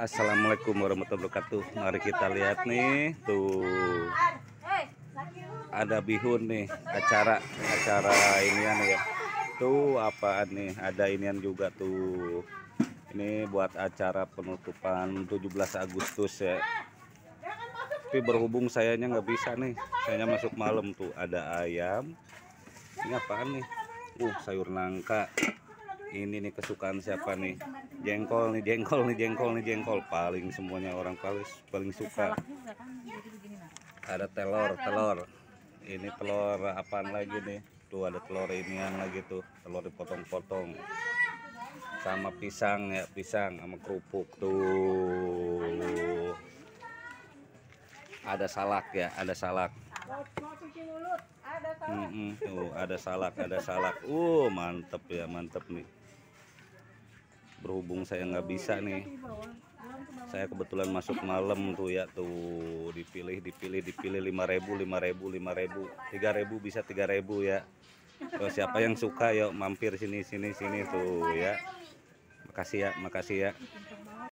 Assalamualaikum warahmatullahi wabarakatuh Mari kita lihat nih Tuh Ada bihun nih Acara Acara inian ya Tuh apaan nih Ada inian juga tuh Ini buat acara penutupan 17 Agustus ya Tapi berhubung sayanya nggak bisa nih Sayanya masuk malam tuh Ada ayam Ini apaan nih Uh sayur nangka ini nih kesukaan siapa nih jengkol nih jengkol nih jengkol nih jengkol paling semuanya orang paling paling suka kan, ada telur telur ini telur apaan lagi nih tuh ada telur ini yang lagi tuh telur dipotong-potong sama pisang ya pisang sama kerupuk tuh ada salak ya ada salak Mm -mm, ada salak, ada salak. Uh, mantep ya, mantep nih. Berhubung saya nggak bisa nih. Saya kebetulan masuk malam tuh ya, tuh dipilih, dipilih, dipilih 5000, 5000, 5000. 3000 bisa 3000 ya. oh, siapa yang suka yuk mampir sini sini sini tuh ya. Makasih ya, makasih ya.